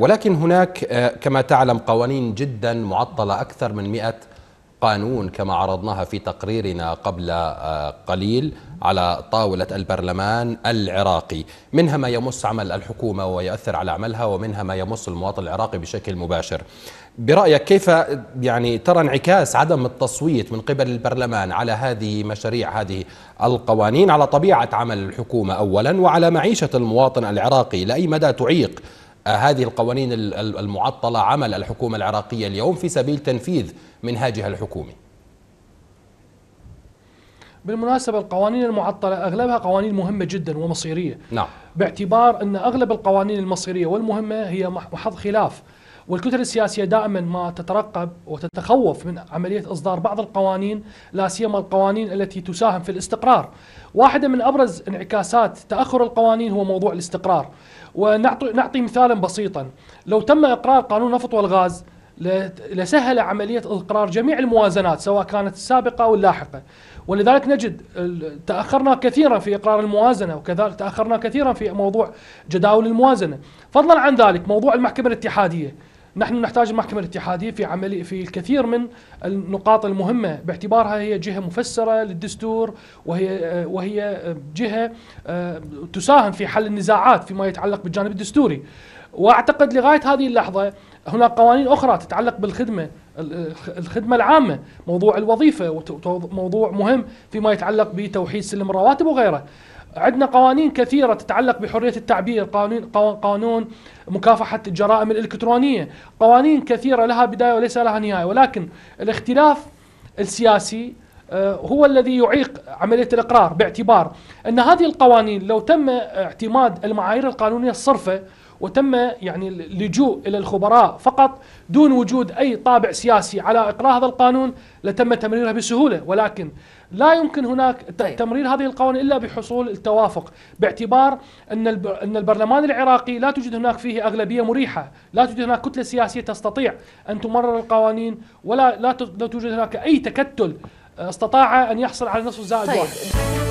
ولكن هناك آه، كما تعلم قوانين جدا معطلة أكثر من مئة قانون كما عرضناها في تقريرنا قبل آه، قليل على طاولة البرلمان العراقي منها ما يمس عمل الحكومة ويؤثر على عملها ومنها ما يمس المواطن العراقي بشكل مباشر برأيك كيف يعني ترى انعكاس عدم التصويت من قبل البرلمان على هذه مشاريع هذه القوانين على طبيعة عمل الحكومة أولا وعلى معيشة المواطن العراقي لأي مدى تعيق هذه القوانين المعطلة عمل الحكومة العراقية اليوم في سبيل تنفيذ منهاجها الحكومي بالمناسبة القوانين المعطلة أغلبها قوانين مهمة جدا ومصيرية نعم. باعتبار أن أغلب القوانين المصيرية والمهمة هي محض خلاف والكتل السياسيه دائما ما تترقب وتتخوف من عمليه اصدار بعض القوانين لا سيما القوانين التي تساهم في الاستقرار. واحده من ابرز انعكاسات تاخر القوانين هو موضوع الاستقرار. ونعطي نعطي مثالا بسيطا، لو تم اقرار قانون النفط والغاز لسهل عملية إقرار جميع الموازنات سواء كانت السابقة أو اللاحقة ولذلك نجد تأخرنا كثيرا في إقرار الموازنة وكذلك تأخرنا كثيرا في موضوع جداول الموازنة فضلا عن ذلك موضوع المحكمة الاتحادية نحن نحتاج المحكمة الاتحادية في عمل في الكثير من النقاط المهمة باعتبارها هي جهة مفسرة للدستور وهي وهي جهة آه، تساهم في حل النزاعات فيما يتعلق بالجانب الدستوري واعتقد لغاية هذه اللحظة هناك قوانين أخرى تتعلق بالخدمة الخدمه العامه، موضوع الوظيفه موضوع مهم فيما يتعلق بتوحيد سلم الرواتب وغيره. عندنا قوانين كثيرة تتعلق بحرية التعبير قانون قانون مكافحة الجرائم الإلكترونية قوانين كثيرة لها بداية وليس لها نهاية ولكن الاختلاف السياسي آه، هو الذي يعيق عملية الإقرار باعتبار أن هذه القوانين لو تم اعتماد المعايير القانونية الصرفة وتم يعني اللجوء إلى الخبراء فقط دون وجود أي طابع سياسي على إقرار هذا القانون لتم تمريرها بسهولة ولكن لا يمكن هناك طيب. تمرير هذه القوانين إلا بحصول التوافق باعتبار أن أن البرلمان العراقي لا توجد هناك فيه أغلبية مريحة لا توجد هناك كتلة سياسية تستطيع أن تمرر القوانين ولا لا توجد هناك أي تكتل آه، استطاع أن يحصل على نصف زائد طيب. واحد